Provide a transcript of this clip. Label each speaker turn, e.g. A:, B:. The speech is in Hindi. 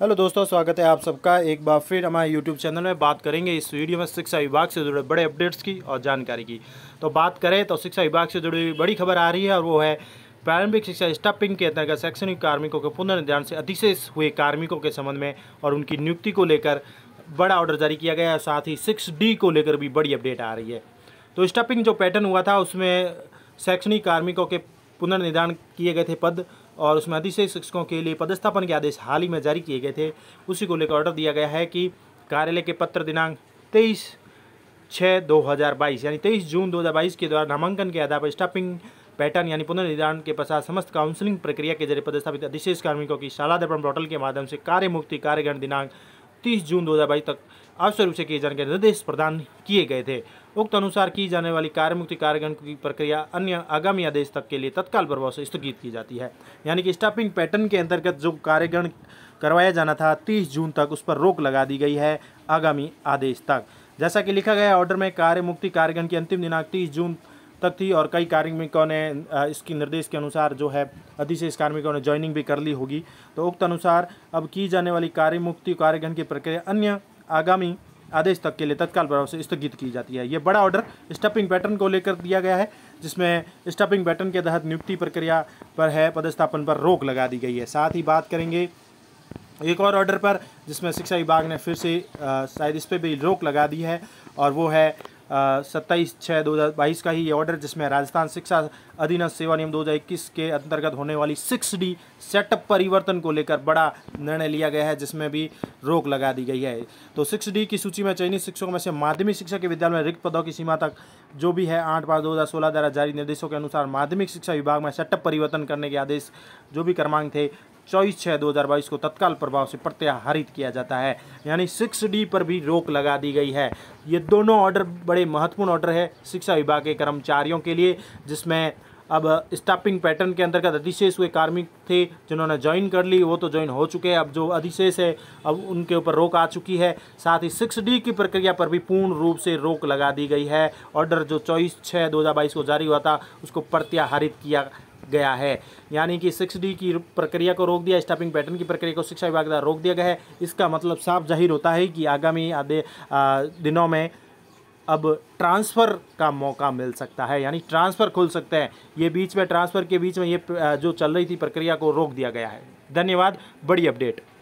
A: हेलो दोस्तों स्वागत है आप सबका एक बार फिर हमारे यूट्यूब चैनल में बात करेंगे इस वीडियो में शिक्षा विभाग से जुड़े बड़े अपडेट्स की और जानकारी की तो बात करें तो शिक्षा विभाग से जुड़ी बड़ी खबर आ रही है और वो है प्रारंभिक शिक्षा स्टाफिंग के अंतर्गत शैक्षणिक कार्मिकों के पुनर्निर्धारण से अधिशेष हुए कार्मिकों के संबंध में और उनकी नियुक्ति को लेकर बड़ा ऑर्डर जारी किया गया है साथ ही सिक्स डी को लेकर भी बड़ी अपडेट आ रही है तो स्टाफिंग जो पैटर्न हुआ था उसमें शैक्षणिक कार्मिकों के पुनर्निर्धारण किए गए थे पद और उसमें अतिशय शिक्षकों के लिए पदस्थापन के आदेश हाल ही में जारी किए गए थे उसी को लेकर ऑर्डर दिया गया है कि कार्यालय के पत्र दिनांक तेईस छः दो हज़ार बाईस यानी तेईस जून दो हज़ार बाईस के द्वारा नामांकन के आधार पर स्टाफिंग पैटर्न यानी पुनर्निर्धारण के पश्चात समस्त काउंसलिंग प्रक्रिया के जरिए पदस्थापित अधिशेष कार्मिकों की शाला दर्पण पोर्टल के माध्यम से कार्य मुक्ति कार्यगण दिनांक तीस जून दो तक रूप से किए जाने के निर्देश प्रदान किए गए थे उक्त अनुसार की जाने वाली कार्यमुक्ति कार्यक्रम की प्रक्रिया अन्य आगामी आदेश तक के लिए तत्काल प्रभाव से स्थगित की जाती है यानी कि स्टाफिंग पैटर्न के अंतर्गत जो कार्यक्रम करवाया जाना था 30 जून तक उस पर रोक लगा दी गई है आगामी आदेश तक जैसा कि लिखा गया ऑर्डर में कार्यमुक्ति कार्यक्रम की अंतिम दिनांक तीस जून तक थी और कई कार्मिकों ने इसके निर्देश के अनुसार जो है अधिशेष कार्मिकों ने ज्वाइनिंग भी कर ली होगी तो उक्त अनुसार अब की जाने वाली कार्यमुक्ति कार्यक्रम की प्रक्रिया अन्य आगामी आदेश तक के लिए तत्काल प्रभाव से स्थगित की जाती है ये बड़ा ऑर्डर स्टपिंग पैटर्न को लेकर दिया गया है जिसमें स्टपिंग पैटर्न के तहत नियुक्ति प्रक्रिया पर है पदस्थापन पर रोक लगा दी गई है साथ ही बात करेंगे एक और ऑर्डर पर जिसमें शिक्षा विभाग ने फिर से शायद इस पर भी रोक लगा दी है और वो है सत्ताईस छः दो हज़ार बाईस का ही ये ऑर्डर जिसमें राजस्थान शिक्षा अधीनस्थ सेवा नियम दो हज़ार इक्कीस के अंतर्गत होने वाली सिक्स डी सेटअप परिवर्तन को लेकर बड़ा निर्णय लिया गया है जिसमें भी रोक लगा दी गई है तो सिक्स डी की सूची में चयनित शिक्षकों में से माध्यमिक शिक्षा के विद्यालय में रिक्त पदों की सीमा तक जो भी है आठ पाँच दो हज़ार सोलह द्वारा जारी निर्देशों के अनुसार माध्यमिक शिक्षा विभाग में सेटअप परिवर्तन करने के आदेश जो भी क्रमांक थे चौबीस छः दो हज़ार बाईस को तत्काल प्रभाव से प्रत्याहारित किया जाता है यानी सिक्स डी पर भी रोक लगा दी गई है ये दोनों ऑर्डर बड़े महत्वपूर्ण ऑर्डर है शिक्षा विभाग के कर्मचारियों के लिए जिसमें अब स्टाफिंग पैटर्न के अंतर्गत अधिशेष हुए कार्मिक थे जिन्होंने ज्वाइन कर ली वो तो ज्वाइन हो चुके हैं अब जो अधिशेष है अब उनके ऊपर रोक आ चुकी है साथ ही सिक्स डी की प्रक्रिया पर भी पूर्ण रूप से रोक लगा दी गई है ऑर्डर जो चौबीस छः दो हज़ार बाईस को जारी हुआ था उसको प्रत्याहारित किया गया है यानी कि सिक्स डी की प्रक्रिया को रोक दिया स्टाफिंग पैटर्न की प्रक्रिया को शिक्षा विभाग द्वारा रोक दिया गया है इसका मतलब साफ जाहिर होता है कि आगामी आधे दिनों में अब ट्रांसफ़र का मौका मिल सकता है यानी ट्रांसफ़र खुल सकते हैं ये बीच में ट्रांसफ़र के बीच में ये जो चल रही थी प्रक्रिया को रोक दिया गया है धन्यवाद बड़ी अपडेट